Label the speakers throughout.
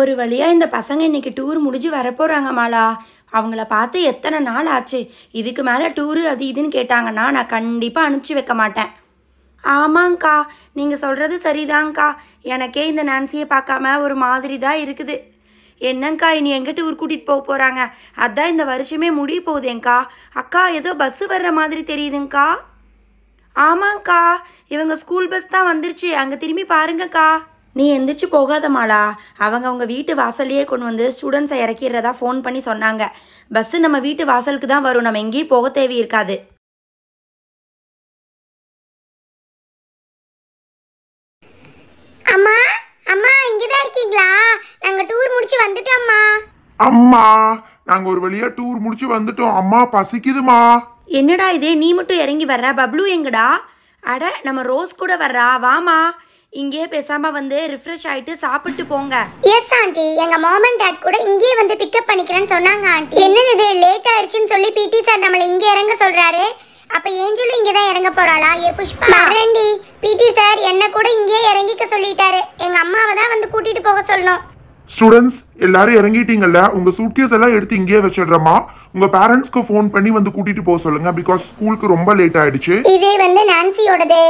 Speaker 1: ஒரு வழியாக இந்த பசங்க இன்னைக்கு டூர் முடிஞ்சு வரப்போகிறாங்க மாலா அவங்கள பார்த்து எத்தனை நாள் ஆச்சு இதுக்கு மேலே டூரு அது இதுன்னு கேட்டாங்கன்னா நான் கண்டிப்பாக அனுப்பிச்சி வைக்க மாட்டேன் ஆமாங்க்கா நீங்கள் சொல்கிறது சரிதாங்க்கா எனக்கே இந்த நான்சியை பார்க்காம ஒரு மாதிரி தான் இருக்குது என்னங்க்கா இனி எங்கே டூர் கூட்டிகிட்டு போக போகிறாங்க அதான் இந்த வருஷமே முடிய போகுதேங்க்கா அக்கா ஏதோ பஸ்ஸு வர்ற மாதிரி தெரியுதுங்க்கா ஆமாங்க்கா இவங்க ஸ்கூல் பஸ் தான் வந்துருச்சு அங்கே திரும்பி பாருங்கக்கா நீ எந்திரிச்சு போகாத அவங்க அவங்க வீட்டு வாசல்லையே கொண்டு வந்து ஸ்டூடெண்ட்ஸை இறக்கிடுறதா ஃபோன் பண்ணி சொன்னாங்க பஸ்ஸு நம்ம வீட்டு வாசலுக்கு தான் வரும் நம்ம எங்கேயும் போக தேவை இருக்காது அம்மா
Speaker 2: அம்மா இங்கே இருக்கீங்களா நாங்கள் டூர் முடிச்சு வந்துட்டோம்மா
Speaker 3: அம்மா நாங்க ஒரு வழியா டூர் முடிச்சு வந்துட்டோம் அம்மா பசிக்குதுமா என்னடா இதே நீ மட்டும் இறங்கி வர்ற பப்ளு
Speaker 1: எங்கடா அட நம்ம ரோஸ் கூட வர்றா வாமா இங்கேயே பேசாமல் வந்து ரிஃப்ரெஷ் ஆகிட்டு சாப்பிட்டு போங்க எஸ் ஆண்டி எங்க மாம் அண்ட் டாட் கூட இங்கேயே வந்து பிக்கப் பண்ணிக்கிறேன்னு சொன்னாங்க ஆண்டி
Speaker 2: என்னது இது லேட் ஆயிடுச்சுன்னு சொல்லி பிடி சார் நம்மளை இங்கே இறங்க சொல்றாரு அப்ப ஏஞ்சலும் இங்க தான் இறங்க போறாளா ஏ புஷ்பா மறண்டி பிடி சார் என்ன கூட இங்கேயே இறங்கிக்க சொல்லிட்டாரு எங்க அம்மாவை தான் வந்து கூட்டிட்டு போக சொல்லணும்
Speaker 3: ஸ்டூடெண்ட்ஸ் எல்லாரும் இறங்கிட்டீங்கல்ல உங்க சூட்கேஸ் எல்லாம் எடுத்து இங்கேயே வச்சிடுறமா உங்க பேரண்ட்ஸ்க்கு ஃபோன் பண்ணி வந்து கூட்டிட்டு போக சொல்லுங்க பிகாஸ் ஸ்கூலுக்கு ரொம்ப லேட் ஆயிடுச்சு இதே
Speaker 2: வந்து நான்சியோடது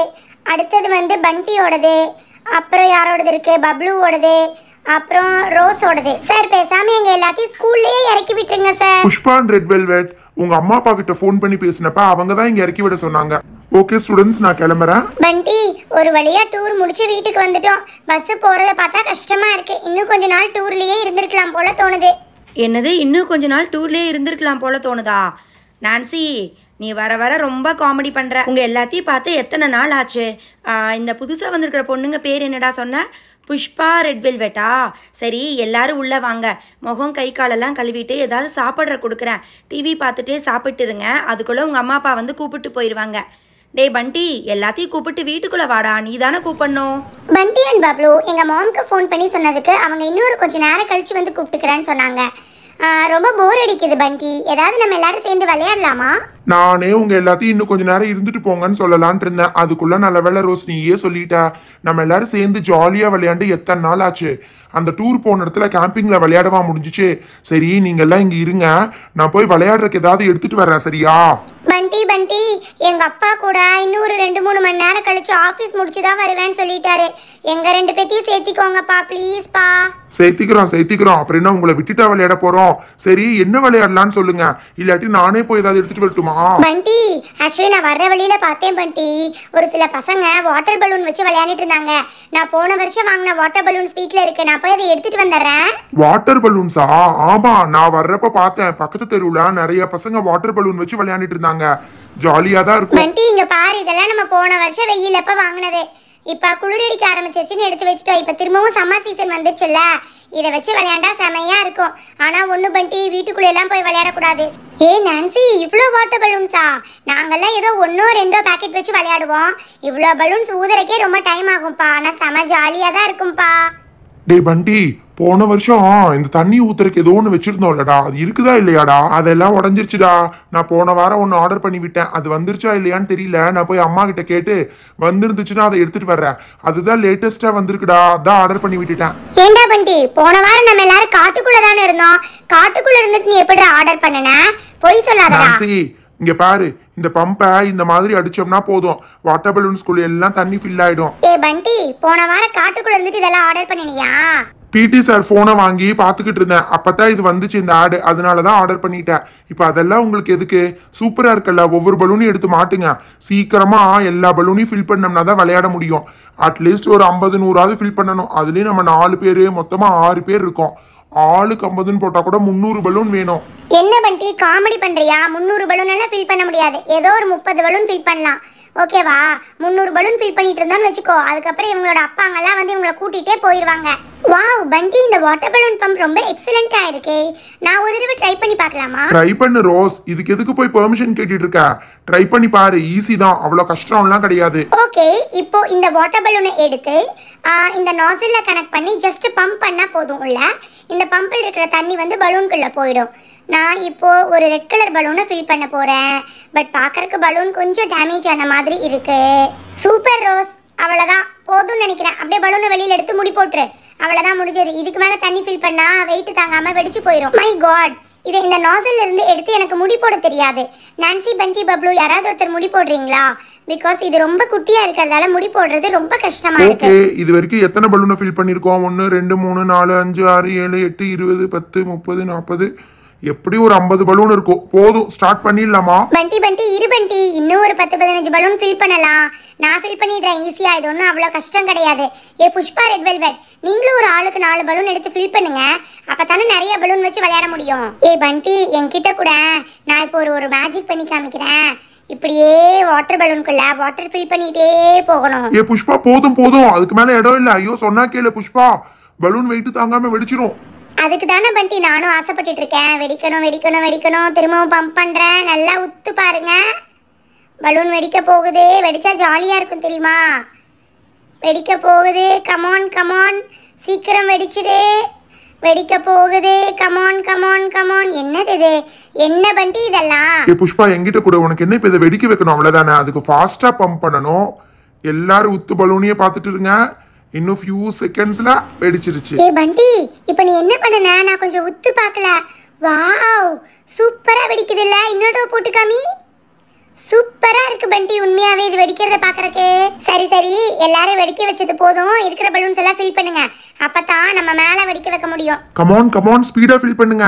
Speaker 2: அடுத்தது வந்து பண்டியோடது அப்புறம் யாரோடது இருக்கு பப்ளுவோடது அப்புறம் ரோஸோடது சார் பேசாம எங்க எல்லாத்தையும் ஸ்கூல்லயே இறக்கி விட்டுருங்க sir
Speaker 3: Pushpa and red velvet உங்க அம்மா அப்பா கிட்ட ஃபோன் பண்ணி பேசினப்ப அவங்க தான் இங்க இறக்கி விட சொன்னாங்க ஓகே ஸ்டூடெண்ட்ஸ் நான் கிளம்புறேன்
Speaker 2: பண்டி ஒரு வழியா டூர் முடிச்சு வீட்டுக்கு வந்துட்டோம் பஸ் போறத பார்த்தா
Speaker 1: கஷ்டமா இருக்கு இன்னும் கொஞ்ச நாள் டூர்லயே இருந்திருக்கலாம் போல தோணுது என்னது இன்னும் கொஞ்ச நாள் டூர்லயே இருந்திருக்கலாம் போல தோணுதா நான்சி நீ வர வர ரொம்ப காமெடி பண்ணுற உங்கள் எல்லாத்தையும் பார்த்து எத்தனை நாள் ஆச்சு இந்த புதுசாக வந்திருக்கிற பொண்ணுங்க பேர் என்னடா சொன்ன புஷ்பா ரெட் வெல்வெட்டா சரி எல்லாரும் உள்ளே வாங்க முகம் கை காலெல்லாம் கழுவிட்டு ஏதாவது சாப்பிட்ற கொடுக்குறேன் டிவி பார்த்துட்டே சாப்பிட்டுருங்க அதுக்குள்ளே உங்கள் அம்மா அப்பா வந்து கூப்பிட்டு போயிடுவாங்க டே பண்டி எல்லாத்தையும் கூப்பிட்டு வீட்டுக்குள்ள வாடா நீ தானே கூப்பிடணும்
Speaker 2: பண்டி அண்ட் பப்ளு எங்கள் மாமுக்கு ஃபோன் பண்ணி சொன்னதுக்கு அவங்க இன்னொரு கொஞ்சம் நேரம் கழிச்சு வந்து கூப்பிட்டுக்கிறேன்னு சொன்னாங்க ரொம்ப போர் அடிக்குது பண்டி ஏதாவது நம்ம எல்லாரும் சேர்ந்து விளையாடலாமா
Speaker 3: நானே உங்க எல்லாத்தையும் இன்னும் கொஞ்ச நேரம் இருந்துட்டு போங்கன்னு சொல்லலான் இருந்தேன் அதுக்குள்ள நல்ல வேலை ரோஸ் நீயே சொல்லிட்டா நம்ம எல்லாரும் சேர்ந்து ஜாலியா விளையாண்டு எத்தனை நாள் ஆச்சு அந்த டூர் போன இடத்துல கேம்பிங்ல விளையாடவா முடிஞ்சிச்சு சரி நீங்க எல்லாம் இங்க இருங்க நான் போய் விளையாடுறதுக்கு ஏதாவது எடுத்துட்டு வரேன் சரியா
Speaker 2: பண்டி பண்டி எங்க அப்பா கூட இன்னொரு ரெண்டு மூணு மணி நேரம் கழிச்சு ஆபீஸ் முடிச்சு தான் வருவேன்னு சொல்லிட்டாரு எங்க ரெண்டு பேத்தையும் சேர்த்திக்கோங்கப்பா ப்ளீஸ்ப்பா
Speaker 3: சேர்த்திக்கிறோம் சேர்த்திக்கிறோம் அப்புறம் என்ன உங்களை விட்டுட்டா விளையாட போறோம் சரி என்ன விளையாடலாம்னு சொல்லுங்க இல்லாட்டி நானே போய் ஏதாவது எடுத்துட்டு வரட்டுமா
Speaker 2: பண்டி ஆக்சுவலி நான் வர்ற வழியில பார்த்தேன் பண்டி ஒரு சில பசங்க வாட்டர் பலூன் வச்சு விளையாண்டுட்டு இருந்தாங்க நான் போன வருஷம் வாங்கின வாட்டர் பலூன்ஸ் ஸ்வீட்ல இருக்கு நான் போய் அதை எடுத்துட்டு வந்துடுறேன்
Speaker 3: வாட்டர் பலூன்ஸா ஆமா நான் வர்றப்ப பார்த்தேன் பக்கத்து தெருவுல நிறைய பசங்க வாட்டர் பலூன் வச்சு விளையாண்டுட்டு இருந்தாங்க இருக்காங்க ஜாலியா தான் இருக்கும்
Speaker 2: பண்டி இங்க பாரு இதெல்லாம் நம்ம போன வருஷம் வெயில் அப்ப வாங்குனதே இப்ப அடிக்க ஆரம்பிச்சிருச்சுன்னு எடுத்து வச்சுட்டோம் இப்ப திரும்பவும் சம்மர் சீசன் வந்துருச்சுல்ல இதை வச்சு விளையாண்டா செமையா இருக்கும் ஆனா ஒண்ணு பண்டி வீட்டுக்குள்ள எல்லாம் போய் விளையாடக்கூடாது ஏ நான்சி இவ்வளோ வாட்டர் பலூன்ஸா நாங்கெல்லாம் ஏதோ ஒன்றோ ரெண்டோ பேக்கெட் வச்சு விளையாடுவோம் இவ்வளோ பலூன்ஸ் ஊதுறக்கே ரொம்ப டைம் ஆகும்ப்பா ஆனால் செம ஜாலியாக தான் இருக்கும்ப்பா
Speaker 3: டே பண்டி போன வருஷம் இந்த தண்ணி ஊத்துறக்கு ஏதோ ஒன்று வச்சிருந்தோம்லடா அது இருக்குதா இல்லையாடா அதெல்லாம் உடஞ்சிருச்சுடா நான் போன வாரம் ஒன்று ஆர்டர் பண்ணி விட்டேன் அது வந்துருச்சா இல்லையான்னு தெரியல நான் போய் அம்மா கிட்ட கேட்டு வந்துருந்துச்சுன்னா அதை எடுத்துட்டு வர்றேன் அதுதான் லேட்டஸ்டா வந்திருக்குடா அதான் ஆர்டர் பண்ணி விட்டுட்டேன்
Speaker 2: ஏண்டா பண்டி போன வாரம் நம்ம எல்லாரும் காட்டுக்குள்ள தானே இருந்தோம் காட்டுக்குள்ள இருந்துட்டு நீ எப்படி ஆர்டர் பண்ணன போய் சொல்லாதடா
Speaker 3: இங்க பாரு இந்த பம்பை இந்த மாதிரி அடிச்சோம்னா போதும் வாட்டர் பலூன் ஸ்கூல் எல்லாம் தண்ணி ஃபில் ஆயிடும்
Speaker 2: ஏ பண்டி போன வாரம் காட்டுக்குள்ள இருந்துட்டு இதெல்லாம் ஆர்டர் பண்ணினியா
Speaker 3: பிடி சார் ஃபோனை வாங்கி பார்த்துக்கிட்டு இருந்தேன் அப்பதான் இது வந்துச்சு இந்த ஆடு அதனால தான் ஆர்டர் பண்ணிட்டேன் இப்போ அதெல்லாம் உங்களுக்கு எதுக்கு சூப்பராக இருக்கல்ல ஒவ்வொரு பலூனும் எடுத்து மாட்டுங்க சீக்கிரமாக எல்லா பலூனையும் ஃபில் பண்ணோம்னா தான் விளையாட முடியும் அட்லீஸ்ட் ஒரு ஐம்பது நூறாவது ஃபில் பண்ணணும் அதுலேயும் நம்ம நாலு பேர் மொத்தமாக ஆறு பேர் இருக்கோம் ஆளுக்கு ஐம்பதுன்னு போட்டா கூட முந்நூறு பலூன் வேணும் என்ன
Speaker 2: பண்டி காமெடி பண்றியா முந்நூறு பலூன் எல்லாம் ஃபில் பண்ண முடியாது ஏதோ ஒரு முப்பது பலூன் ஃபில் பண்ணலாம் ஓகேவா முந்நூறு பலூன் ஃபில் பண்ணிட்டு இருந்தோம்னு வச்சுக்கோ அதுக்கப்புறம் இவங்களோட அப்பாங்கெல்லாம் வந்து இவங்களை கூட்டிகிட்டே போயிடுவாங்க வாவ் பண்டி இந்த வாட்டர் பலூன் பம்ப் ரொம்ப எக்ஸலண்டா இருக்கே நான் ஒரு தடவை ட்ரை பண்ணி பார்க்கலாமா ட்ரை
Speaker 3: பண்ணு ரோஸ் இதுக்கு எதுக்கு போய் பெர்மிஷன் கேட்டிட்டு இருக்க ட்ரை பண்ணி பாரு ஈஸி தான் அவ்வளோ கஷ்டம்லாம் கிடையாது
Speaker 2: ஓகே இப்போ இந்த வாட்டர் பலூனை எடுத்து ஆ, இந்த நாசில்ல கனெக்ட் பண்ணி ஜஸ்ட் பம்ப் பண்ணா போதும் உள்ள இந்த அந்த பம்பில் இருக்கிற தண்ணி வந்து பலூன்குள்ளே போயிடும் நான் இப்போது ஒரு ரெட் கலர் பலூனை ஃபில் பண்ண போகிறேன் பட் பார்க்குறக்கு பலூன் கொஞ்சம் டேமேஜ் ஆன மாதிரி இருக்குது சூப்பர் ரோஸ் அவ்வளோதான் போதும்னு நினைக்கிறேன் அப்படியே பலூனை வெளியில் எடுத்து முடி போட்டுரு அவ்வளோதான் முடிஞ்சது இதுக்கு மேல தண்ணி ஃபில் பண்ணால் வெயிட் தாங்காமல் வெடிச்சு போயிடும் மை காட் இதை இந்த நாசல்ல இருந்து எடுத்து எனக்கு முடி போட தெரியாது நான்சி பண்டி பப்ளு யாராவது ஒருத்தர் முடி போடுறீங்களா பிகாஸ் இது ரொம்ப குட்டியா இருக்கிறதால முடி போடுறது ரொம்ப கஷ்டமா இருக்கு
Speaker 3: இது வரைக்கும் எத்தனை பலூனை ஃபில் பண்ணிருக்கோம் ஒன்று ரெண்டு மூணு நாலு அஞ்சு ஆறு ஏழு எட்டு இருபது பத்து முப்பது நாற்பது எப்படி ஒரு ஐம்பது பலூன் இருக்கும் போதும் ஸ்டார்ட் பண்ணிடலாமா
Speaker 2: பண்டி பண்டி இரு பண்டி இன்னும் ஒரு பத்து பதினஞ்சு பலூன் ஃபில் பண்ணலாம் நான் ஃபில் பண்ணிடுறேன் ஈஸியாக இது ஒன்றும் அவ்வளோ கஷ்டம் கிடையாது ஏ புஷ்பா ரெட் வெல்வெட் நீங்களும் ஒரு ஆளுக்கு நாலு பலூன் எடுத்து ஃபில் பண்ணுங்க அப்போ தானே நிறைய பலூன் வச்சு விளையாட முடியும் ஏ பண்டி என்கிட்ட கூட நான் இப்போ ஒரு ஒரு மேஜிக் பண்ணி காமிக்கிறேன் இப்படியே வாட்டர் பலூனுக்குள்ள வாட்டர் ஃபில் பண்ணிட்டே போகணும் ஏ
Speaker 3: புஷ்பா போதும் போதும் அதுக்கு மேல இடம் இல்ல ஐயோ சொன்னா கேளு புஷ்பா பலூன் வெயிட் தாங்காம வெடிச்சிரும்
Speaker 2: அதுக்கு தானே பண்டி நானும் ஆசைப்பட்டுட்டு இருக்கேன் வெடிக்கணும் வெடிக்கணும் வெடிக்கணும் திரும்பவும் பம்ப் பண்ணுறேன் நல்லா உத்து பாருங்க பலூன் வெடிக்க போகுது வெடித்தா ஜாலியாக இருக்கும் தெரியுமா வெடிக்க போகுது கமான் கமான் சீக்கிரம் வெடிச்சுடு வெடிக்க போகுது கமான் கமான் கமான் என்னது இது என்ன பண்டி இதெல்லாம் ஏ
Speaker 3: புஷ்பா எங்கிட்ட கூட உனக்கு என்ன இப்போ இதை வெடிக்க வைக்கணும் அவ்வளோதானே அதுக்கு ஃபாஸ்ட்டாக பம்ப் பண்ணணும் எல்லாரும் உத்து பலூனையே பார்த்துட்டு இருங்க இன்னும் ஃபியூ செகண்ட்ஸ்ல வெடிச்சிருச்சு ஏ
Speaker 2: பண்டி இப்போ நீ என்ன பண்ணன நான் கொஞ்சம் உத்து பார்க்கல வாவ் சூப்பரா வெடிக்குதுல்ல இன்னொரு போட்டு காமி சூப்பரா இருக்கு பண்டி உண்மையாவே இது வெடிக்கிறத பாக்குறக்கு சரி சரி எல்லாரும் வெடிக்க வச்சது போதும் இருக்கிற பலூன்ஸ் எல்லாம் ஃபில் பண்ணுங்க அப்பதான் நம்ம மேல வெடிக்க வைக்க
Speaker 3: முடியும் கம் ஆன் ஸ்பீடா ஃபில் பண்ணுங்க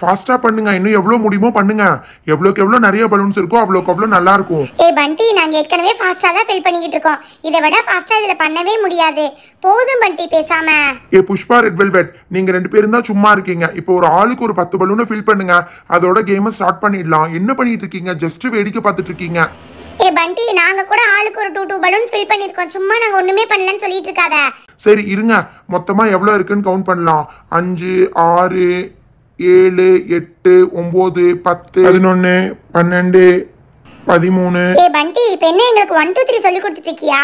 Speaker 3: ஃபாஸ்ட்டாக பண்ணுங்க இன்னும் எவ்வளோ முடியுமோ பண்ணுங்க எவ்வளோக்கு எவ்வளோ நிறைய பலூன்ஸ் இருக்கோ அவ்வளோக்கு அவ்வளோ நல்லா இருக்கும்
Speaker 2: ஏ பண்டி நாங்கள் ஏற்கனவே ஃபாஸ்ட்டாக தான் ஃபில் பண்ணிக்கிட்டு இருக்கோம் இதை விட ஃபாஸ்ட்டாக இதில் பண்ணவே முடியாது போதும் பண்டி பேசாம
Speaker 3: ஏ புஷ்பா ரெட் வெல்வெட் நீங்கள் ரெண்டு பேரும் தான் சும்மா இருக்கீங்க இப்போ ஒரு ஆளுக்கு ஒரு பத்து பலூனை ஃபில் பண்ணுங்க அதோட கேமை ஸ்டார்ட் பண்ணிடலாம் என்ன பண்ணிட்டு இருக்கீங்க ஜஸ்ட் வேடிக்கை பார்த்துட்டு இருக்கீங்க
Speaker 2: ஏ பண்டி நாங்க கூட ஆளுக்கு ஒரு டூ டூ பலூன்ஸ் ஃபில் பண்ணிருக்கோம் சும்மா நாங்க ஒண்ணுமே பண்ணலன்னு சொல்லிட்டு இருக்காத
Speaker 3: சரி இருங்க மொத்தமா எவ்வளவு இருக்குன்னு கவுண்ட் பண்ணலாம் அஞ்சு ஆறு ஏழு எட்டு ஒம்பது பத்து பதினொன்று பன்னெண்டு பதிமூணு ஏ
Speaker 2: பண்டி இப்போ என்ன எங்களுக்கு ஒன் டூ த்ரீ சொல்லி கொடுத்துட்டு இருக்கியா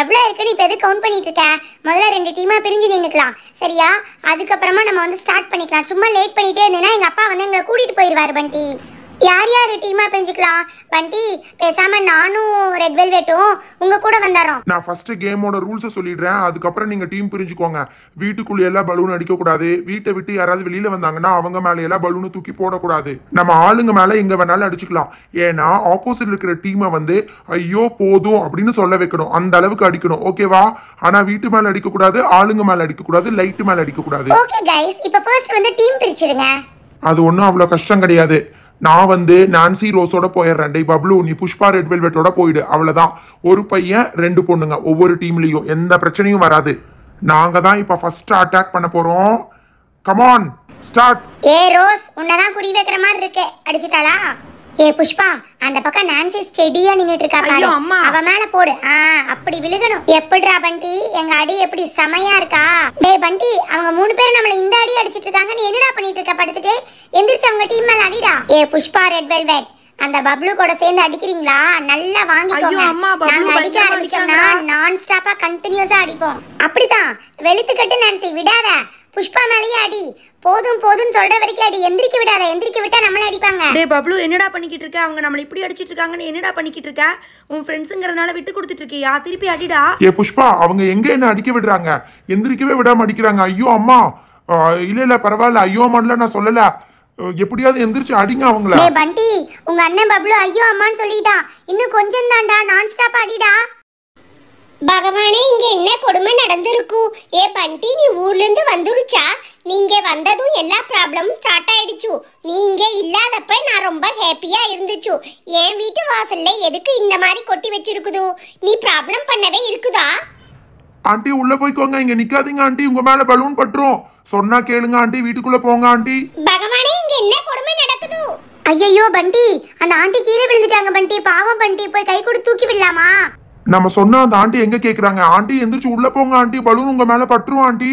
Speaker 2: எவ்வளோ இருக்குன்னு இப்போ எது கவுண்ட் பண்ணிட்டு இருக்க முதல்ல ரெண்டு டீமாக பிரிஞ்சு நின்றுக்கலாம் சரியா அதுக்கப்புறமா நம்ம வந்து ஸ்டார்ட் பண்ணிக்கலாம் சும்மா லேட் பண்ணிட்டே இருந்தேன்னா எங்கள் அப்பா வந்து எங்களை கூட்டிகிட்டு போயிடுவார் பண்டி யார் யார் டீமா பிரிஞ்சுக்கலாம் பண்டி பேசாம நானும் ரெட் வெல்வெட்டும் உங்க கூட வந்தறோம்
Speaker 3: நான் ஃபர்ஸ்ட் கேமோட ரூல்ஸ் சொல்லிடுறேன் அதுக்கப்புறம் நீங்க டீம் பிரிஞ்சுக்கோங்க வீட்டுக்குள்ள எல்லாம் பலூன் அடிக்க கூடாது வீட்டை விட்டு யாராவது வெளியில வந்தாங்கன்னா அவங்க மேல எல்லாம் பலூன் தூக்கி போடக்கூடாது நம்ம ஆளுங்க மேல எங்க வேணாலும் அடிச்சுக்கலாம் ஏன்னா ஆப்போசிட் இருக்கிற டீமை வந்து ஐயோ போதும் அப்படின்னு சொல்ல வைக்கணும் அந்த அளவுக்கு அடிக்கணும் ஓகேவா ஆனா வீட்டு மேல அடிக்க கூடாது ஆளுங்க மேல அடிக்க கூடாது லைட் மேல அடிக்க கூடாது
Speaker 2: ஓகே गाइस இப்போ ஃபர்ஸ்ட் வந்து டீம் பிரிச்சிடுங்க
Speaker 3: அது ஒன்றும் அவ்வளோ கஷ்டம் கிடையாது நான் வந்து நான்சி ரோஸோட போயிடுறேன் டே பப்ளு நீ புஷ்பா ரெட் வெல்வெட்டோட போயிடு அவ்வளோதான் ஒரு பையன் ரெண்டு பொண்ணுங்க ஒவ்வொரு டீம்லேயும் எந்த பிரச்சனையும் வராது நாங்கள் தான் இப்போ ஃபர்ஸ்ட் அட்டாக் பண்ண போகிறோம் கமான் ஸ்டார்ட்
Speaker 2: ஏ ரோஸ் உன்னதான் குறி வைக்கிற மாதிரி இருக்கு அடிச்சிட்டாளா ஏ புஷ்பா அந்த பக்கம் நான்சி ஸ்டெடியா நின்னுட்டு இருக்கா பாரு அவ மேல போடு ஆ அப்படி விழுகணும் எப்படிடா பண்டி எங்க அடி எப்படி செமையா இருக்கா டேய் பண்டி அவங்க மூணு பேரும் நம்மள இந்த அடி அடிச்சிட்டு இருக்காங்க நீ என்னடா பண்ணிட்டு இருக்க படுத்துட்டு எந்திரச்சு அவங்க டீம் மேல அடிடா ஏ புஷ்பா ரெட் வெல்வெட் அந்த பப்ளு கூட சேர்ந்து அடிக்கிறீங்களா நல்லா வாங்கிக்கோங்க நாங்க அடிக்க ஆரம்பிச்சோம்னா நான் ஸ்டாப்பா கண்டினியூஸா அடிப்போம் அப்படிதான் நான் நான்சி விடாத புஷ்பா மேலேயே அடி போதும் போதும் சொல்ற வரைக்கும் அடி எந்திரிக்க விடாத எந்திரிக்க விட்டா நம்மள
Speaker 1: அடிப்பாங்க டேய் பப்ளு என்னடா பண்ணிக்கிட்டு இருக்க அவங்க நம்மள இப்படி அடிச்சிட்டு இருக்காங்கன்னு என்னடா பண்ணிக்கிட்டு இருக்க உன் ஃப்ரெண்ட்ஸ்ங்கறனால விட்டு கொடுத்துட்டு இருக்கியா திருப்பி அடிடா
Speaker 3: ஏ புஷ்பா அவங்க எங்க என்ன அடிக்க விடுறாங்க எந்திரிக்கவே விடாம அடிக்கிறாங்க ஐயோ அம்மா இல்ல இல்ல பரவாயில்ல ஐயோ மண்ணல நான் சொல்லல எப்படியாவது எந்திரிச்சு அடிங்க அவங்கள ஏய்
Speaker 2: பண்டி உங்க அண்ணன் பப்ளு ஐயோ அம்மான்னு சொல்லிட்டான் இன்னும் கொஞ்சம் தான்டா நான் ஸ்டாப் அடிடா பகவானே இங்க என்ன கொடுமை நடந்துருக்கு ஏ பண்டி நீ ஊர்ல இருந்து வந்துருச்சா நீங்க வந்ததும் எல்லா ப்ராப்ளமும் ஸ்டார்ட் ஆயிடுச்சு நீங்க இல்லாதப்ப நான் ரொம்ப ஹாப்பியா இருந்துச்சு என் வீட்டு வாசல்ல எதுக்கு இந்த மாதிரி கொட்டி வச்சிருக்குது நீ ப்ராப்ளம் பண்ணவே இருக்குதா
Speaker 3: ஆண்டி உள்ள போய்க்கோங்க இங்க நிக்காதீங்க ஆண்டி உங்க மேல பலூன் பட்டுரும் சொன்னா கேளுங்க ஆண்டி வீட்டுக்குள்ள போங்க ஆண்டி
Speaker 2: பகவானே இங்க என்ன கொடுமை நடக்குது ஐயோ பண்டி அந்த ஆண்டி கீழே விழுந்துட்டாங்க பண்டி பாவம் பண்டி போய் கை கொடுத்து தூக்கி விடலாமா
Speaker 3: நம்ம சொன்னா அந்த ஆண்டி எங்க கேக்குறாங்க ஆண்டி எந்திரிச்சு உள்ள போங்க ஆண்டி பலூன் உங்க மேல பட்டுரும் ஆண்டி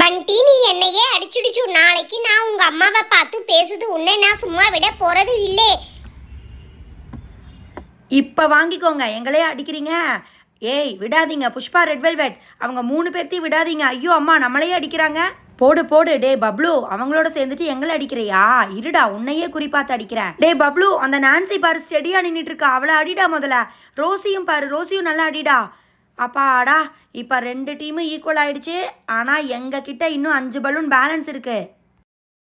Speaker 2: பண்டி நீ என்னையே அடிச்சுடுச்சு நாளைக்கு நான் உங்க அம்மாவை பார்த்து பேசுது உன்னை நான்
Speaker 1: சும்மா விட போறது இல்லை இப்போ வாங்கிக்கோங்க எங்களே அடிக்கிறீங்க ஏய் விடாதீங்க புஷ்பா ரெட் வெல்வெட் அவங்க மூணு பேர்த்தையும் விடாதீங்க ஐயோ அம்மா நம்மளையே அடிக்கிறாங்க போடு போடு டே பப்ளு அவங்களோட சேர்ந்துட்டு எங்களை அடிக்கிறியா இருடா உன்னையே குறிப்பாத்து அடிக்கிறேன் டே பப்ளு அந்த நான்சி பாரு ஸ்டெடியா நின்றுட்டு இருக்கா அவளை அடிடா முதல்ல ரோசியும் பாரு ரோசியும் நல்லா அடிடா அப்பாடா இப்போ ரெண்டு டீமும் ஈக்குவல் ஆயிடுச்சு ஆனால் எங்ககிட்ட இன்னும் அஞ்சு பலூன் பேலன்ஸ் இருக்குது